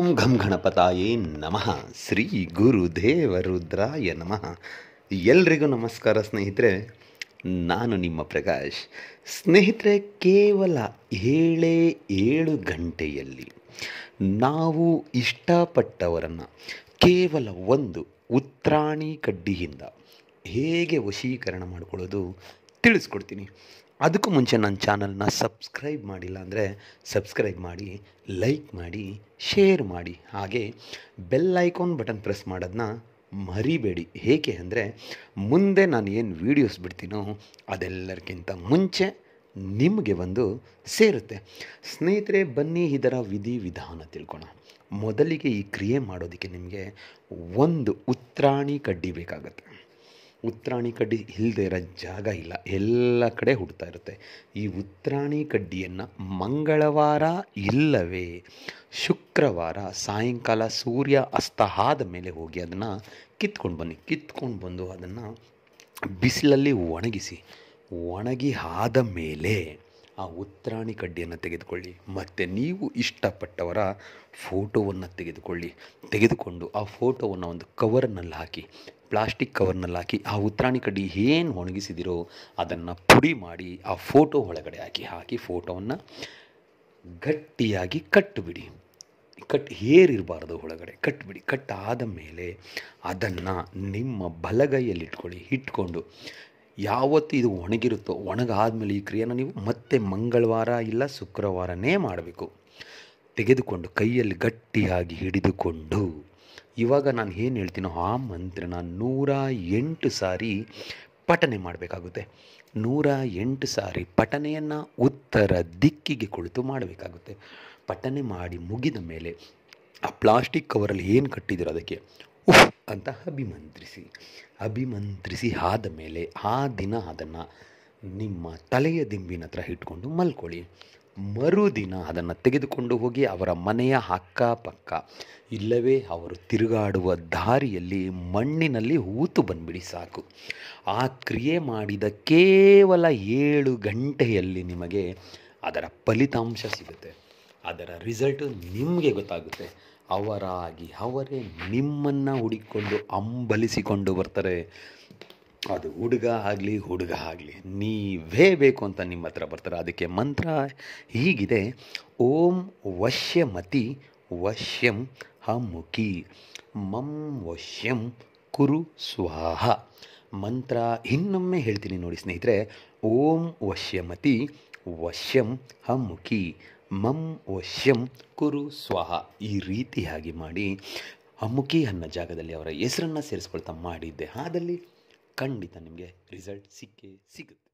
ಓಂ ಘಂ ಗಣಪತಾಯೇ ನಮಃ ಶ್ರೀ ದೇವ ರುದ್ರಾಯ ನಮಃ ಎಲ್ರಿಗೂ ನಮಸ್ಕಾರ ಸ್ನೇಹಿತರೆ ನಾನು ನಿಮ್ಮ ಪ್ರಕಾಶ್ ಸ್ನೇಹಿತರೆ ಕೇವಲ ಏಳೇ ಏಳು ಗಂಟೆಯಲ್ಲಿ ನಾವು ಇಷ್ಟಪಟ್ಟವರನ್ನು ಕೇವಲ ಒಂದು ಉತ್ರಾಣಿ ಕಡ್ಡಿಯಿಂದ ಹೇಗೆ ವಶೀಕರಣ ಮಾಡಿಕೊಳ್ಳೋದು ತಿಳಿಸ್ಕೊಡ್ತೀನಿ ಅದಕ್ಕೂ ಮುಂಚೆ ನನ್ನ ಚಾನಲ್ನ ಸಬ್ಸ್ಕ್ರೈಬ್ ಮಾಡಿಲ್ಲ ಅಂದರೆ ಸಬ್ಸ್ಕ್ರೈಬ್ ಮಾಡಿ ಲೈಕ್ ಮಾಡಿ ಶೇರ್ ಮಾಡಿ ಹಾಗೆ ಬೆಲ್ ಐಕಾನ್ ಬಟನ್ ಪ್ರೆಸ್ ಮಾಡೋದನ್ನ ಮರಿಬೇಡಿ ಏಕೆ ಅಂದರೆ ಮುಂದೆ ನಾನು ಏನು ವೀಡಿಯೋಸ್ ಬಿಡ್ತೀನೋ ಅದೆಲ್ಲರಿಗಿಂತ ಮುಂಚೆ ನಿಮಗೆ ಒಂದು ಸೇರುತ್ತೆ ಸ್ನೇಹಿತರೆ ಬನ್ನಿ ಇದರ ವಿಧಿ ವಿಧಾನ ತಿಳ್ಕೊಳ್ಳೋಣ ಮೊದಲಿಗೆ ಈ ಕ್ರಿಯೆ ಮಾಡೋದಕ್ಕೆ ನಿಮಗೆ ಒಂದು ಉತ್ರಾಣಿ ಕಡ್ಡಿ ಬೇಕಾಗುತ್ತೆ ಉತ್ರಾಣಿ ಕಡ್ಡಿ ಇಲ್ಲದೆ ಇರೋ ಜಾಗ ಇಲ್ಲ ಎಲ್ಲ ಕಡೆ ಹುಡ್ತಾ ಇರುತ್ತೆ ಈ ಉತ್ರಾಣಿ ಕಡ್ಡಿಯನ್ನು ಮಂಗಳವಾರ ಇಲ್ಲವೇ ಶುಕ್ರವಾರ ಸಾಯಂಕಾಲ ಸೂರ್ಯ ಅಸ್ತ ಆದ ಮೇಲೆ ಹೋಗಿ ಅದನ್ನು ಕಿತ್ಕೊಂಡು ಬನ್ನಿ ಕಿತ್ಕೊಂಡು ಬಂದು ಅದನ್ನು ಬಿಸಿಲಲ್ಲಿ ಒಣಗಿಸಿ ಒಣಗಿ ಆದ ಮೇಲೆ ಆ ಉತ್ರಾಣಿ ಕಡ್ಡಿಯನ್ನು ತೆಗೆದುಕೊಳ್ಳಿ ಮತ್ತು ನೀವು ಇಷ್ಟಪಟ್ಟವರ ಫೋಟೋವನ್ನು ತೆಗೆದುಕೊಳ್ಳಿ ತೆಗೆದುಕೊಂಡು ಆ ಫೋಟೋವನ್ನು ಒಂದು ಕವರ್ನಲ್ಲಿ ಹಾಕಿ ಪ್ಲಾಸ್ಟಿಕ್ ಕವರ್ನಲ್ಲಿ ಹಾಕಿ ಆ ಉತ್ತರಾಣಿ ಕಡ್ಡಿ ಏನು ಒಣಗಿಸಿದಿರೋ ಅದನ್ನು ಪುಡಿ ಮಾಡಿ ಆ ಫೋಟೋ ಒಳಗಡೆ ಹಾಕಿ ಹಾಕಿ ಫೋಟೋವನ್ನು ಗಟ್ಟಿಯಾಗಿ ಕಟ್ಟುಬಿಡಿ ಕಟ್ ಹೇರಿರಬಾರ್ದು ಒಳಗಡೆ ಕಟ್ಬಿಡಿ ಕಟ್ಟಾದ ಮೇಲೆ ಅದನ್ನು ನಿಮ್ಮ ಬಲಗೈಯಲ್ಲಿ ಇಟ್ಕೊಳ್ಳಿ ಇಟ್ಕೊಂಡು ಯಾವತ್ತು ಇದು ಒಣಗಿರುತ್ತೋ ಒಣಗಾದ ಮೇಲೆ ಈ ಕ್ರಿಯೆನ ನೀವು ಮತ್ತೆ ಮಂಗಳವಾರ ಇಲ್ಲ ಶುಕ್ರವಾರನೇ ಮಾಡಬೇಕು ತೆಗೆದುಕೊಂಡು ಕೈಯಲ್ಲಿ ಗಟ್ಟಿಯಾಗಿ ಹಿಡಿದುಕೊಂಡು ಇವಾಗ ನಾನು ಏನು ಹೇಳ್ತೀನೋ ಆ ಮಂತ್ರನ ನೂರ ಎಂಟು ಸಾರಿ ಪಠನೆ ಮಾಡಬೇಕಾಗುತ್ತೆ ನೂರ ಎಂಟು ಸಾರಿ ಪಠನೆಯನ್ನು ಉತ್ತರ ದಿಕ್ಕಿಗೆ ಕುಳಿತು ಮಾಡಬೇಕಾಗುತ್ತೆ ಪಠನೆ ಮಾಡಿ ಮುಗಿದ ಮೇಲೆ ಆ ಪ್ಲಾಸ್ಟಿಕ್ ಕವರಲ್ಲಿ ಏನು ಕಟ್ಟಿದ್ದೀರೋ ಅದಕ್ಕೆ ಉಫ್ ಅಂತ ಅಭಿಮಂತ್ರಿಸಿ ಅಭಿಮಂತ್ರಿಸಿ ಆದ ಮೇಲೆ ಆ ದಿನ ಅದನ್ನು ನಿಮ್ಮ ತಲೆಯ ದಿಂಬಿನ ಹತ್ರ ಇಟ್ಕೊಂಡು ಮಲ್ಕೊಳ್ಳಿ ಮರುದಿನ ಅದನ್ನು ತೆಗೆದುಕೊಂಡು ಹೋಗಿ ಅವರ ಮನೆಯ ಅಕ್ಕಪಕ್ಕ ಇಲ್ಲವೇ ಅವರು ತಿರುಗಾಡುವ ದಾರಿಯಲ್ಲಿ ಮಣ್ಣಿನಲ್ಲಿ ಊತು ಬಂದ್ಬಿಡಿ ಸಾಕು ಆ ಕ್ರಿಯೆ ಮಾಡಿದ ಕೇವಲ ಏಳು ಗಂಟೆಯಲ್ಲಿ ನಿಮಗೆ ಅದರ ಫಲಿತಾಂಶ ಸಿಗುತ್ತೆ ಅದರ ರಿಸಲ್ಟು ನಿಮಗೆ ಗೊತ್ತಾಗುತ್ತೆ ಅವರಾಗಿ ಅವರೇ ನಿಮ್ಮನ್ನು ಹುಡುಕಿಕೊಂಡು ಅಂಬಲಿಸಿಕೊಂಡು ಬರ್ತಾರೆ ಅದು ಹುಡುಗ ಆಗಲಿ ಹುಡುಗ ಆಗಲಿ ನೀವೇ ಬೇಕು ಅಂತ ನಿಮ್ಮ ಹತ್ರ ಬರ್ತಾರೆ ಅದಕ್ಕೆ ಮಂತ್ರ ಹೀಗಿದೆ ಓಂ ವಶ್ಯಮತಿ ವಶ್ಯಂ ಹಮುಖಿ ಮಂ ವಶ್ಯಂ ಕುರು ಸ್ವಾಹ ಮಂತ್ರ ಇನ್ನೊಮ್ಮೆ ಹೇಳ್ತೀನಿ ನೋಡಿ ಸ್ನೇಹಿತರೆ ಓಂ ವಶ್ಯಮತಿ ವಶ್ಯಂ ಹಮುಖಿ ಮಂ ವಶ್ಯಂ ಕುರು ಸ್ವಾಹ ಈ ರೀತಿಯಾಗಿ ಮಾಡಿ ಅಮುಖಿ ಅನ್ನೋ ಜಾಗದಲ್ಲಿ ಅವರ ಹೆಸರನ್ನು ಸೇರಿಸ್ಕೊಳ್ತಾ ಮಾಡಿದ್ದೆ ಆದಲ್ಲಿ ಖಂಡಿತ ನಿಮಗೆ ರಿಸಲ್ಟ್ ಸಿಕ್ಕೇ ಸಿಗುತ್ತೆ